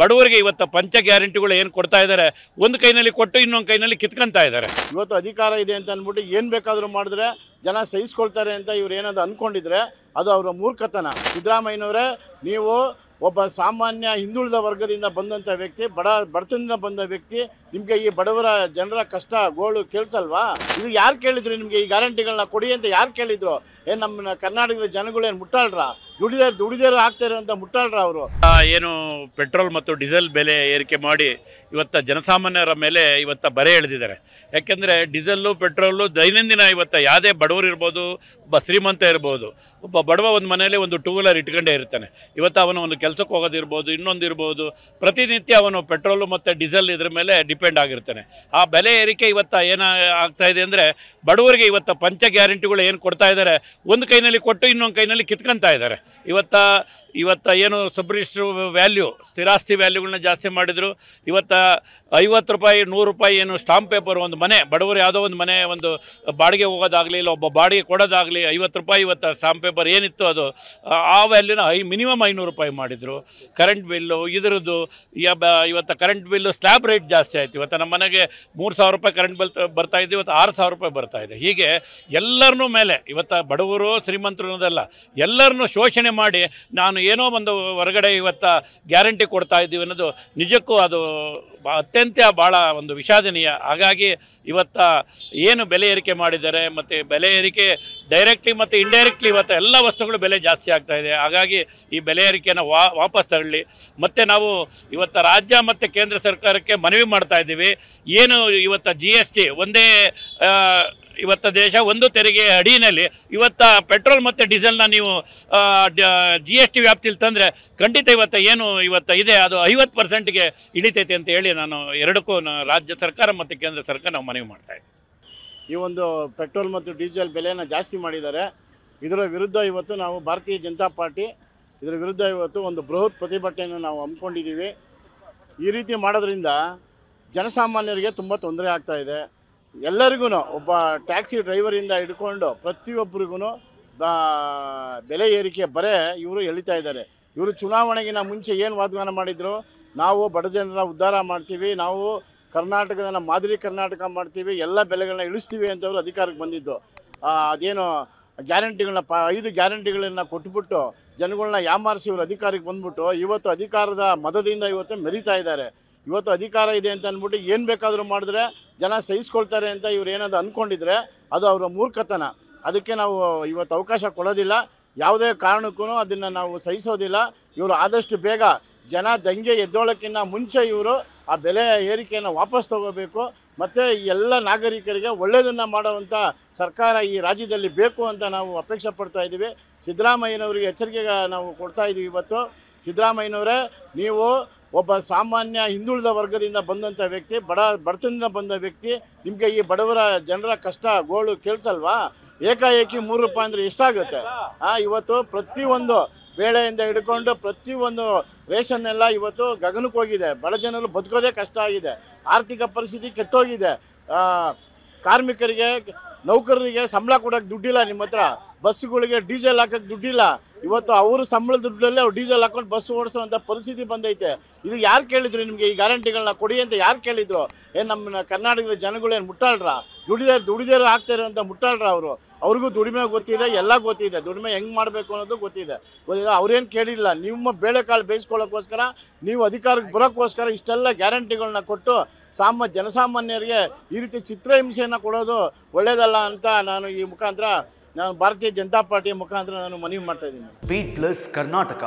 ಬಡವರಿಗೆ ಇವತ್ತು ಪಂಚ ಗ್ಯಾರಂಟಿಗಳು ಏನು ಕೊಡ್ತಾ ಇದ್ದಾರೆ ಒಂದು ಕೈನಲ್ಲಿ ಕೊಟ್ಟು ಇನ್ನೊಂದು ಕೈನಲ್ಲಿ ಕಿತ್ಕೊಂತ ಇದ್ದಾರೆ ಇವತ್ತು ಅಧಿಕಾರ ಇದೆ ಅಂತ ಅಂದ್ಬಿಟ್ಟು ಏನು ಬೇಕಾದರೂ ಮಾಡಿದ್ರೆ ಜನ ಸಹಿಸ್ಕೊಳ್ತಾರೆ ಅಂತ ಇವ್ರು ಏನಾದ್ರು ಅಂದ್ಕೊಂಡಿದ್ರೆ ಅದು ಅವರ ಮೂರ್ಖತನ ಸಿದ್ದರಾಮಯ್ಯನವರೇ ನೀವು ಒಬ್ಬ ಸಾಮಾನ್ಯ ಹಿಂದುಳಿದ ವರ್ಗದಿಂದ ಬಂದಂಥ ವ್ಯಕ್ತಿ ಬಡ ಬಡತನದಿಂದ ಬಂದ ವ್ಯಕ್ತಿ ನಿಮಗೆ ಈ ಬಡವರ ಜನರ ಕಷ್ಟ ಗೋಳು ಕೇಳಿಸಲ್ವಾ ಇದು ಯಾರು ಕೇಳಿದ್ರು ನಿಮ್ಗೆ ಈ ಗ್ಯಾರಂಟಿಗಳನ್ನ ಕೊಡಿ ಅಂತ ಯಾರು ಕೇಳಿದ್ರು ಏನು ನಮ್ಮ ಕರ್ನಾಟಕದ ಜನಗಳೇನು ಮುಟ್ಟಾಳ್ರ ದುಡಿದ್ರೆ ದುಡಿದೇರು ಆಗ್ತಾ ಅಂತ ಮುಟ್ಟಾಳ್ರ ಅವರು ಏನು ಪೆಟ್ರೋಲ್ ಮತ್ತು ಡೀಸೆಲ್ ಬೆಲೆ ಏರಿಕೆ ಮಾಡಿ ಇವತ್ತ ಜನಸಾಮಾನ್ಯರ ಮೇಲೆ ಇವತ್ತ ಬರೆ ಎಳೆದಿದ್ದಾರೆ ಯಾಕೆಂದರೆ ಡೀಸೆಲ್ಲು ಪೆಟ್ರೋಲು ದೈನಂದಿನ ಇವತ್ತ ಯಾವುದೇ ಬಡವರು ಇರ್ಬೋದು ಒಬ್ಬ ಶ್ರೀಮಂತ ಇರ್ಬೋದು ಒಬ್ಬ ಬಡವ ಒಂದು ಮನೆಯಲ್ಲಿ ಒಂದು ಟೂ ವೀಲರ್ ಇಟ್ಕೊಂಡೇ ಇರ್ತಾನೆ ಇವತ್ತು ಅವನು ಒಂದು ಕೆಲಸಕ್ಕೆ ಹೋಗೋದಿರ್ಬೋದು ಇನ್ನೊಂದು ಇರ್ಬೋದು ಪ್ರತಿನಿತ್ಯ ಅವನು ಪೆಟ್ರೋಲು ಮತ್ತು ಡೀಸೆಲ್ ಇದ್ರ ಮೇಲೆ ಡಿಪೆಂಡ್ ಡಿಪೆಂಡ್ ಆಗಿರ್ತಾನೆ ಆ ಬೆಲೆ ಏರಿಕೆ ಇವತ್ತು ಏನು ಆಗ್ತಾ ಇದೆ ಅಂದರೆ ಬಡವರಿಗೆ ಇವತ್ತು ಪಂಚ ಗ್ಯಾರಂಟಿಗಳು ಏನು ಕೊಡ್ತಾ ಇದ್ದಾರೆ ಒಂದು ಕೈನಲ್ಲಿ ಕೊಟ್ಟು ಇನ್ನೊಂದು ಕೈನಲ್ಲಿ ಕಿತ್ಕೊಂತಾ ಇದ್ದಾರೆ ಇವತ್ತ ಇವತ್ತ ಏನು ಸಬ್ರಿಜಿಸ್ಟ್ರ್ ವ್ಯಾಲ್ಯೂ ಸ್ಥಿರಾಸ್ತಿ ವ್ಯಾಲ್ಯೂಗಳನ್ನ ಜಾಸ್ತಿ ಮಾಡಿದರು ಇವತ್ತ ಐವತ್ತು ರೂಪಾಯಿ ನೂರು ರೂಪಾಯಿ ಏನು ಸ್ಟಾಂಪ್ ಪೇಪರ್ ಒಂದು ಮನೆ ಬಡವರು ಯಾವುದೋ ಒಂದು ಮನೆ ಒಂದು ಬಾಡಿಗೆ ಹೋಗೋದಾಗಲಿ ಇಲ್ಲ ಒಬ್ಬ ಬಾಡಿಗೆ ಕೊಡೋದಾಗಲಿ ಐವತ್ತು ರೂಪಾಯಿ ಇವತ್ತು ಸ್ಟಾಂಪ್ ಪೇಪರ್ ಏನಿತ್ತು ಅದು ಆ ವ್ಯಾಲ್ಯೂನ ಐ ಮಿನಿಮಮ್ ಐನೂರು ರೂಪಾಯಿ ಮಾಡಿದರು ಕರೆಂಟ್ ಬಿಲ್ಲು ಇದರದ್ದು ಇವತ್ತು ಕರೆಂಟ್ ಬಿಲ್ಲು ಸ್ಲ್ಯಾಬ್ ರೇಟ್ ಜಾಸ್ತಿ ಆಯಿತು ಇತ್ತು ಇವತ್ತು ನಮ್ಮ ಮನೆಗೆ ಮೂರು ಸಾವಿರ ರೂಪಾಯಿ ಕರೆಂಟ್ ಬಿಲ್ ಬರ್ತಾ ಇದೆ ಇವತ್ತು ಆರು ಸಾವಿರ ರೂಪಾಯಿ ಬರ್ತಾ ಇದೆ ಹೀಗೆ ಎಲ್ಲರನ್ನೂ ಮೇಲೆ ಇವತ್ತು ಬಡವರು ಶ್ರೀಮಂತರು ಅನ್ನೋದಲ್ಲ ಎಲ್ಲರನ್ನೂ ಶೋಷಣೆ ಮಾಡಿ ನಾನು ಏನೋ ಒಂದು ಹೊರಗಡೆ ಇವತ್ತು ಗ್ಯಾರಂಟಿ ಕೊಡ್ತಾ ಇದ್ದೀವಿ ಅನ್ನೋದು ನಿಜಕ್ಕೂ ಅದು ಅತ್ಯಂತ ಭಾಳ ಒಂದು ವಿಷಾದನೀಯ ಹಾಗಾಗಿ ಇವತ್ತ ಏನು ಬೆಲೆ ಏರಿಕೆ ಮಾಡಿದ್ದಾರೆ ಮತ್ತು ಬೆಲೆ ಏರಿಕೆ ಡೈರೆಕ್ಟ್ಲಿ ಮತ್ತು ಇಂಡೈರೆಕ್ಟ್ಲಿ ಇವತ್ತು ಎಲ್ಲ ವಸ್ತುಗಳು ಬೆಲೆ ಜಾಸ್ತಿ ಆಗ್ತಾ ಇದೆ ಹಾಗಾಗಿ ಈ ಬೆಲೆ ಏರಿಕೆಯನ್ನು ವಾ ವಾಪಸ್ ತಗೊಳ್ಳಿ ಮತ್ತು ನಾವು ಇವತ್ತು ರಾಜ್ಯ ಮತ್ತು ಕೇಂದ್ರ ಸರ್ಕಾರಕ್ಕೆ ಮನವಿ ಮಾಡ್ತಾ ಇದ್ದೀವಿ ಏನು ಇವತ್ತು ಜಿ ಎಸ್ ಟಿ ಒಂದೇ ಇವತ್ತು ದೇಶ ಒಂದು ತೆರಿಗೆ ಅಡಿಯಲ್ಲಿ ಇವತ್ತ ಪೆಟ್ರೋಲ್ ಮತ್ತು ಡೀಸೆಲ್ನ ನೀವು ಜಿ ಎಸ್ ಟಿ ವ್ಯಾಪ್ತಿಲಿ ತಂದರೆ ಖಂಡಿತ ಇವತ್ತು ಏನು ಇವತ್ತು ಇದೆ ಅದು ಐವತ್ತು ಪರ್ಸೆಂಟ್ಗೆ ಇಳಿತೈತೆ ಅಂತ ಹೇಳಿ ನಾನು ಎರಡಕ್ಕೂ ರಾಜ್ಯ ಸರ್ಕಾರ ಮತ್ತು ಕೇಂದ್ರ ಸರ್ಕಾರ ನಾವು ಮನವಿ ಮಾಡ್ತಾ ಇದ್ದೀವಿ ಈ ಒಂದು ಪೆಟ್ರೋಲ್ ಮತ್ತು ಡೀಸೆಲ್ ಬೆಲೆಯನ್ನು ಜಾಸ್ತಿ ಮಾಡಿದ್ದಾರೆ ಇದರ ವಿರುದ್ಧ ಇವತ್ತು ನಾವು ಭಾರತೀಯ ಜನತಾ ಪಾರ್ಟಿ ಇದರ ವಿರುದ್ಧ ಇವತ್ತು ಒಂದು ಬೃಹತ್ ಪ್ರತಿಭಟನೆಯನ್ನು ನಾವು ಹಮ್ಮಿಕೊಂಡಿದ್ದೀವಿ ಈ ರೀತಿ ಮಾಡೋದ್ರಿಂದ ಜನಸಾಮಾನ್ಯರಿಗೆ ತುಂಬ ತೊಂದರೆ ಆಗ್ತಾಯಿದೆ ಎಲ್ಲರಿಗೂ ಒಬ್ಬ ಟ್ಯಾಕ್ಸಿ ಡ್ರೈವರಿಂದ ಹಿಡ್ಕೊಂಡು ಪ್ರತಿಯೊಬ್ಬರಿಗೂ ಬೆಲೆ ಏರಿಕೆ ಬರೇ ಇವರು ಎಳಿತಾ ಇದ್ದಾರೆ ಇವರು ಚುನಾವಣೆಗಿನ ಮುಂಚೆ ಏನು ವಾಗ್ದಾನ ಮಾಡಿದರು ನಾವು ಬಡ ಜನರ ಉದ್ಧಾರ ಮಾಡ್ತೀವಿ ನಾವು ಕರ್ನಾಟಕದ ಮಾದರಿ ಕರ್ನಾಟಕ ಮಾಡ್ತೀವಿ ಎಲ್ಲ ಬೆಲೆಗಳನ್ನ ಇಳಿಸ್ತೀವಿ ಅವರು ಅಧಿಕಾರಕ್ಕೆ ಬಂದಿದ್ದು ಅದೇನು ಗ್ಯಾರಂಟಿಗಳನ್ನ ಪ ಐದು ಗ್ಯಾರಂಟಿಗಳನ್ನು ಕೊಟ್ಬಿಟ್ಟು ಜನಗಳನ್ನ ಯಾಮಾರಿಸಿ ಇವರು ಅಧಿಕಾರಕ್ಕೆ ಬಂದ್ಬಿಟ್ಟು ಇವತ್ತು ಅಧಿಕಾರದ ಮದದಿಂದ ಇವತ್ತು ಮೆರಿತಾ ಇದ್ದಾರೆ ಇವತ್ತು ಅಧಿಕಾರ ಇದೆ ಅಂತ ಅಂದ್ಬಿಟ್ಟು ಏನು ಬೇಕಾದರೂ ಮಾಡಿದ್ರೆ ಜನ ಸಹಿಸ್ಕೊಳ್ತಾರೆ ಅಂತ ಇವ್ರು ಏನಾದರೂ ಅಂದ್ಕೊಂಡಿದ್ರೆ ಅದು ಅವರ ಮೂರ್ಖತನ ಅದಕ್ಕೆ ನಾವು ಇವತ್ತು ಅವಕಾಶ ಕೊಡೋದಿಲ್ಲ ಯಾವುದೇ ಕಾರಣಕ್ಕೂ ಅದನ್ನು ನಾವು ಸಹಿಸೋದಿಲ್ಲ ಇವರು ಆದಷ್ಟು ಬೇಗ ಜನ ದಂಗೆ ಎದ್ದೋಳಕ್ಕಿಂತ ಮುಂಚೆ ಇವರು ಆ ಬೆಲೆ ಏರಿಕೆಯನ್ನು ವಾಪಸ್ ತಗೋಬೇಕು ಮತ್ತು ಎಲ್ಲ ನಾಗರಿಕರಿಗೆ ಒಳ್ಳೆಯದನ್ನು ಮಾಡುವಂಥ ಸರ್ಕಾರ ಈ ರಾಜ್ಯದಲ್ಲಿ ಬೇಕು ಅಂತ ನಾವು ಅಪೇಕ್ಷೆ ಪಡ್ತಾ ಇದ್ದೀವಿ ಸಿದ್ದರಾಮಯ್ಯನವರಿಗೆ ಎಚ್ಚರಿಕೆ ನಾವು ಕೊಡ್ತಾ ಇದ್ದೀವಿ ಇವತ್ತು ಸಿದ್ದರಾಮಯ್ಯನವರೇ ನೀವು ಒಬ್ಬ ಸಾಮಾನ್ಯ ಹಿಂದುಳಿದ ವರ್ಗದಿಂದ ಬಂದಂಥ ವ್ಯಕ್ತಿ ಬಡ ಬಡತನದಿಂದ ಬಂದ ವ್ಯಕ್ತಿ ನಿಮಗೆ ಈ ಬಡವರ ಜನರ ಕಷ್ಟ ಗೋಳು ಕೇಳಿಸಲ್ವಾ ಏಕಾಏಕಿ ಮೂರು ರೂಪಾಯಿ ಅಂದರೆ ಎಷ್ಟಾಗುತ್ತೆ ಇವತ್ತು ಪ್ರತಿಯೊಂದು ವೇಳೆಯಿಂದ ಹಿಡ್ಕೊಂಡು ಪ್ರತಿಯೊಂದು ರೇಷನ್ ಎಲ್ಲ ಇವತ್ತು ಗಗನಕ್ಕೆ ಹೋಗಿದೆ ಬಡ ಜನರು ಬದುಕೋದೇ ಕಷ್ಟ ಆಗಿದೆ ಆರ್ಥಿಕ ಪರಿಸ್ಥಿತಿ ಕೆಟ್ಟೋಗಿದೆ ಕಾರ್ಮಿಕರಿಗೆ ನೌಕರರಿಗೆ ಸಂಬಳ ಕೊಡೋಕೆ ದುಡ್ಡಿಲ್ಲ ನಿಮ್ಮ ಹತ್ರ ಬಸ್ಸುಗಳಿಗೆ ಡೀಸೆಲ್ ಹಾಕೋಕೆ ದುಡ್ಡಿಲ್ಲ ಇವತ್ತು ಅವರು ಸಂಬಳ ದುಡ್ಡಲ್ಲೇ ಅವ್ರು ಡೀಸೆಲ್ ಹಾಕೊಂಡು ಬಸ್ ಓಡಿಸೋವಂಥ ಪರಿಸ್ಥಿತಿ ಬಂದೈತೆ ಇದು ಯಾರು ಕೇಳಿದ್ರು ನಿಮಗೆ ಈ ಗ್ಯಾರಂಟಿಗಳನ್ನ ಕೊಡಿ ಅಂತ ಯಾರು ಕೇಳಿದ್ರು ಏನು ನಮ್ಮ ಕರ್ನಾಟಕದ ಜನಗಳೇನು ಮುಟ್ಟಾಳ್ರ ದುಡಿದೇ ದುಡಿದೇರು ಆಗ್ತಾ ಅಂತ ಮುಟ್ಟಾಳ್ರ ಅವರು ಅವ್ರಿಗೂ ದುಡಿಮೆ ಗೊತ್ತಿದೆ ಎಲ್ಲ ಗೊತ್ತಿದೆ ದುಡಿಮೆ ಹೆಂಗೆ ಮಾಡಬೇಕು ಅನ್ನೋದು ಗೊತ್ತಿದೆ ಗೊತ್ತಿದೆ ಅವ್ರೇನು ಕೇಳಿಲ್ಲ ನಿಮ್ಮ ಬೇಳೆಕಾಳು ಬೇಯಿಸ್ಕೊಳ್ಳೋಕ್ಕೋಸ್ಕರ ನೀವು ಅಧಿಕಾರಕ್ಕೆ ಬರೋಕ್ಕೋಸ್ಕರ ಇಷ್ಟೆಲ್ಲ ಗ್ಯಾರಂಟಿಗಳನ್ನ ಕೊಟ್ಟು ಸಾಮ ಜನಸಾಮಾನ್ಯರಿಗೆ ಈ ರೀತಿ ಚಿತ್ರಹಿಂಸೆಯನ್ನು ಕೊಡೋದು ಒಳ್ಳೆಯದಲ್ಲ ಅಂತ ನಾನು ಈ ಮುಖಾಂತರ ನಾನು ಭಾರತೀಯ ಜನತಾ ಪಾರ್ಟಿಯ ಮುಖಾಂತರ ನಾನು ಮನವಿ ಮಾಡ್ತಾ ಇದ್ದೀನಿ ಕರ್ನಾಟಕ